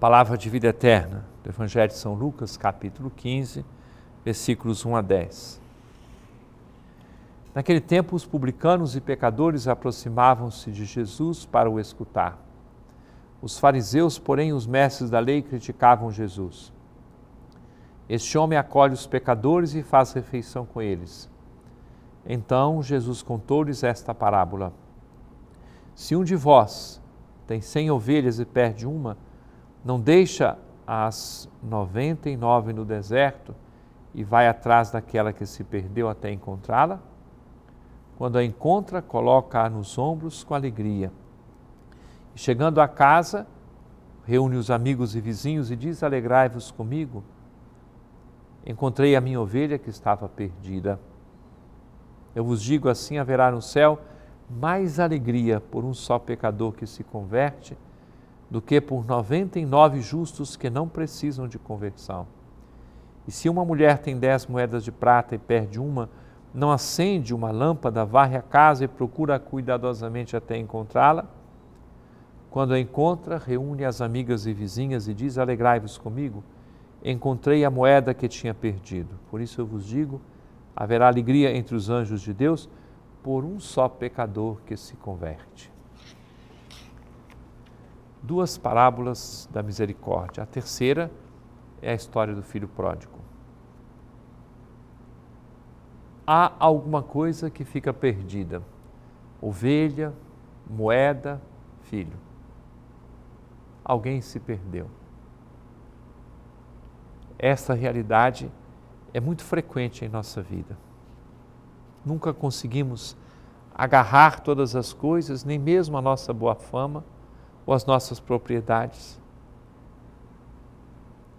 Palavra de vida eterna, do Evangelho de São Lucas, capítulo 15, versículos 1 a 10. Naquele tempo, os publicanos e pecadores aproximavam-se de Jesus para o escutar. Os fariseus, porém, os mestres da lei, criticavam Jesus. Este homem acolhe os pecadores e faz refeição com eles. Então Jesus contou-lhes esta parábola: Se um de vós tem cem ovelhas e perde uma, não deixa as 99 no deserto e vai atrás daquela que se perdeu até encontrá-la? Quando a encontra, coloca-a nos ombros com alegria. chegando a casa, reúne os amigos e vizinhos e diz: Alegrai-vos comigo. Encontrei a minha ovelha que estava perdida. Eu vos digo: assim haverá no céu mais alegria por um só pecador que se converte do que por 99 justos que não precisam de conversão. E se uma mulher tem dez moedas de prata e perde uma, não acende uma lâmpada, varre a casa e procura cuidadosamente até encontrá-la? Quando a encontra, reúne as amigas e vizinhas e diz: Alegrai-vos comigo, encontrei a moeda que tinha perdido. Por isso eu vos digo: haverá alegria entre os anjos de Deus por um só pecador que se converte duas parábolas da misericórdia. A terceira é a história do filho pródigo. Há alguma coisa que fica perdida: ovelha, moeda, filho. Alguém se perdeu. Essa realidade é muito frequente em nossa vida. Nunca conseguimos agarrar todas as coisas, nem mesmo a nossa boa fama ou as nossas propriedades.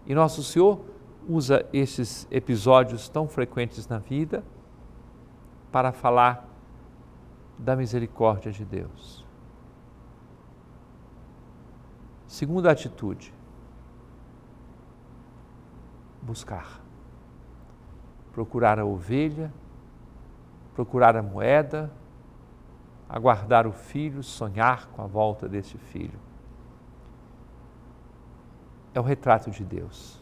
E Nosso Senhor usa esses episódios tão frequentes na vida para falar da misericórdia de Deus. Segunda atitude: buscar. Procurar a ovelha, procurar a moeda, aguardar o filho, sonhar com a volta desse filho. É o retrato de Deus.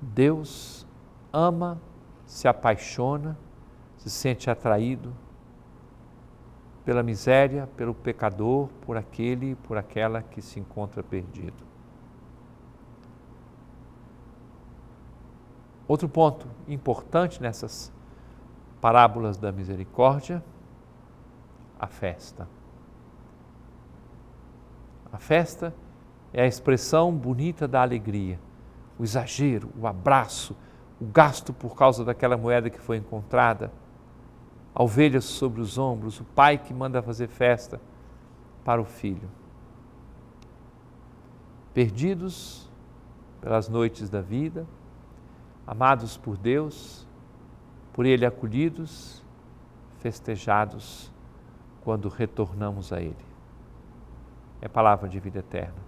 Deus ama, se apaixona, se sente atraído pela miséria, pelo pecador, por aquele, por aquela que se encontra perdido. Outro ponto importante nessas parábolas da misericórdia a festa. A festa é a expressão bonita da alegria, o exagero, o abraço, o gasto por causa daquela moeda que foi encontrada, a ovelha sobre os ombros, o pai que manda fazer festa para o filho. Perdidos pelas noites da vida, amados por Deus, por Ele acolhidos, festejados quando retornamos a Ele. É palavra de vida eterna.